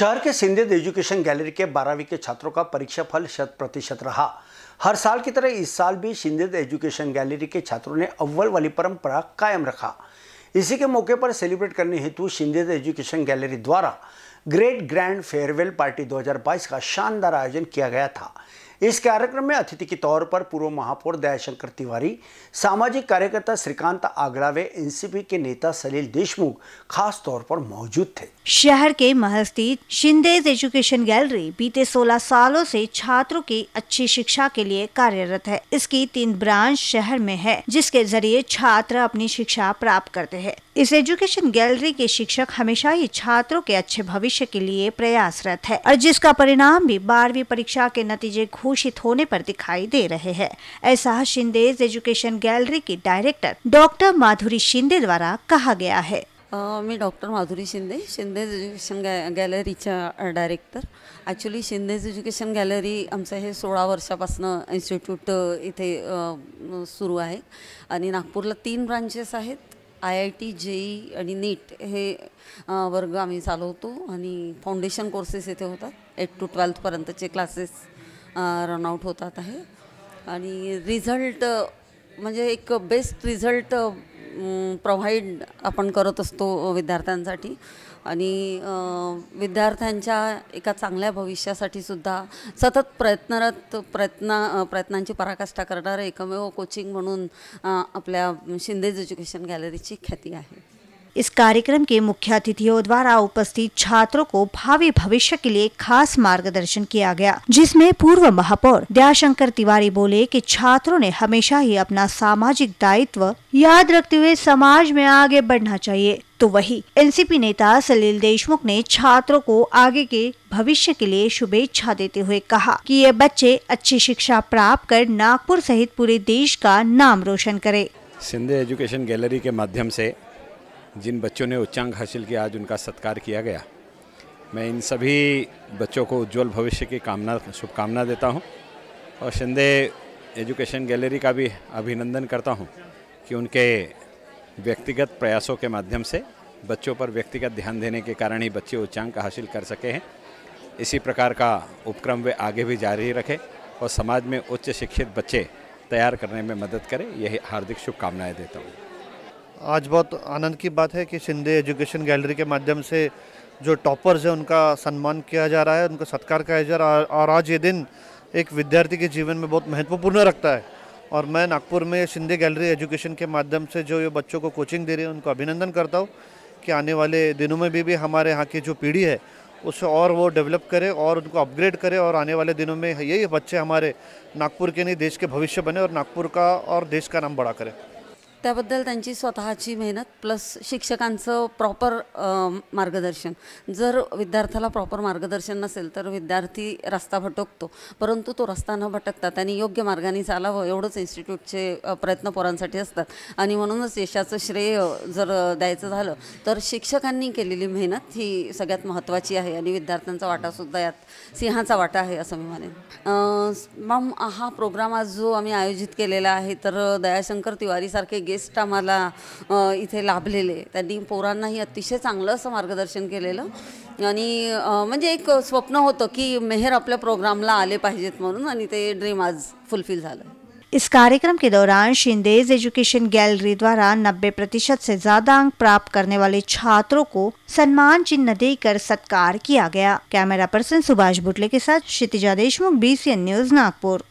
शहर के सिंधियत एजुकेशन गैलरी के बारहवीं के छात्रों का परीक्षा फल शत प्रतिशत रहा हर साल की तरह इस साल भी सिंधियत एजुकेशन गैलरी के छात्रों ने अव्वल वाली परंपरा कायम रखा इसी के मौके पर सेलिब्रेट करने हेतु सिंधियत एजुकेशन गैलरी द्वारा ग्रेट ग्रैंड फेयरवेल पार्टी 2022 का शानदार आयोजन किया गया था इस कार्यक्रम में अतिथि के तौर पर पूर्व महापौर दयाशंकर तिवारी सामाजिक कार्यकर्ता श्रीकांत आगरावे एनसीपी के नेता सलील देशमुख खास तौर पर मौजूद थे शहर के महल स्थित शिंदेज एजुकेशन गैलरी बीते 16 सालों से छात्रों की अच्छी शिक्षा के लिए कार्यरत है इसकी तीन ब्रांच शहर में है जिसके जरिए छात्र अपनी शिक्षा प्राप्त करते हैं इस एजुकेशन गैलरी के शिक्षक हमेशा ही छात्रों के अच्छे भविष्य के लिए प्रयासरत है और जिसका परिणाम भी बारहवीं परीक्षा के नतीजे घोषित होने पर दिखाई दे रहे हैं ऐसा शिंदेज एजुकेशन गैलरी की डायरेक्टर डॉक्टर माधुरी शिंदे द्वारा कहा गया है मी doctor Madhuri Shinde Shinde's education gallery गॅलरीच्या director actually Shinde's education gallery आमचं हे सोळा वर्षापासनं इन्स्टिट्यूट इथे सुरू आहे आणि नागपूरला तीन ब्रांचेस आहेत आय आय टी जेई आणि नीट हे वर्ग आम्ही चालवतो आणि फाउंडेशन कोर्सेस येथे होतात एट टू ट्वेल्थपर्यंतचे क्लासेस रनआउट होतात आहे आणि रिझल्ट म्हणजे एक बेस्ट रिझल्ट प्रोव्हाइड आपण करत असतो विद्यार्थ्यांसाठी आणि विद्यार्थ्यांच्या एका चांगल्या भविष्यासाठी सुद्धा सतत प्रयत्नरत प्रयत्न प्रयत्नांची पराकाष्ठा करणारं एकमेव कोचिंग म्हणून आपल्या शिंदेज एज्युकेशन गॅलरीची ख्याती आहे इस कार्यक्रम के मुख्य अतिथियों द्वारा उपस्थित छात्रों को भावी भविष्य के लिए खास मार्गदर्शन किया गया जिसमें पूर्व महापौर दयाशंकर तिवारी बोले कि छात्रों ने हमेशा ही अपना सामाजिक दायित्व याद रखते हुए समाज में आगे बढ़ना चाहिए तो वही एनसीपी नेता सलील देशमुख ने छात्रों को आगे के भविष्य के लिए शुभेच्छा देते हुए कहा कि ये बच्चे अच्छी शिक्षा प्राप्त कर नागपुर सहित पूरे देश का नाम रोशन करे सिंधे एजुकेशन गैलरी के माध्यम से जिन बच्चों ने उच्चांग हासिल किया आज उनका सत्कार किया गया मैं इन सभी बच्चों को उज्जवल भविष्य की कामना शुभकामना देता हूँ और शिंदे एजुकेशन गैलरी का भी अभिनंदन करता हूँ कि उनके व्यक्तिगत प्रयासों के माध्यम से बच्चों पर व्यक्तिगत ध्यान देने के कारण ही बच्चे उच्चांक हासिल कर सके हैं इसी प्रकार का उपक्रम वे आगे भी जारी रखें और समाज में उच्च शिक्षित बच्चे तैयार करने में मदद करें यही हार्दिक शुभकामनाएं देता हूँ आज बहुत आनंद की बात है कि शिंदे एजुकेशन गैलरी के माध्यम से जो टॉपर्स हैं उनका सम्मान किया जा रहा है उनका सत्कार किया जा रहा है और आज ये दिन एक विद्यार्थी के जीवन में बहुत महत्वपूर्ण रखता है और मैं नागपुर में शिंदे गैलरी एजुकेशन के माध्यम से जो ये बच्चों को कोचिंग दे रही है उनको अभिनंदन करता हूँ कि आने वाले दिनों में भी भी हमारे यहाँ की जो पीढ़ी है उसे और वो डेवलप करे और उनको अपग्रेड करे और आने वाले दिनों में यही बच्चे हमारे नागपुर के नहीं देश के भविष्य बने और नागपुर का और देश का नाम बड़ा करें त्याबद्दल त्यांची स्वतःची मेहनत प्लस शिक्षकांचं प्रॉपर मार्गदर्शन जर विद्यार्थ्याला प्रॉपर मार्गदर्शन नसेल तर विद्यार्थी रस्ता भटकतो परंतु तो रस्ता न भटकता त्यांनी योग्य मार्गाने चालावं एवढंच इन्स्टिट्यूटचे प्रयत्न पोरांसाठी असतात आणि म्हणूनच यशाचं श्रेय जर द्यायचं झालं तर शिक्षकांनी केलेली मेहनत ही सगळ्यात महत्त्वाची आहे आणि विद्यार्थ्यांचा वाटासुद्धा यात सिंहाचा वाटा आहे असं मी म्हणेन मॅम हा प्रोग्राम आज जो आम्ही आयोजित केलेला आहे तर दयाशंकर तिवारीसारखे गेस्ट आम्हाला इथे लाभलेले त्यांनी पोरांनाही अतिशय चांगलं मार्गदर्शन केलेलं आणि म्हणजे एक स्वप्न होतं की मेहर आपल्या प्रोग्रामला आले पाहिजेत म्हणून ड्रीम आज फुलफिल इस कार्यक्रम के दौरान शिंदेज एजुकेशन गैलरी द्वारा 90 प्रतिशत से ज्यादा अंक प्राप्त करने वाले छात्रों को सम्मान चिन्ह देकर सत्कार किया गया कैमरा पर्सन सुभाष बुटले के साथ क्षितिजा देशमुख बीसीएन न्यूज नागपुर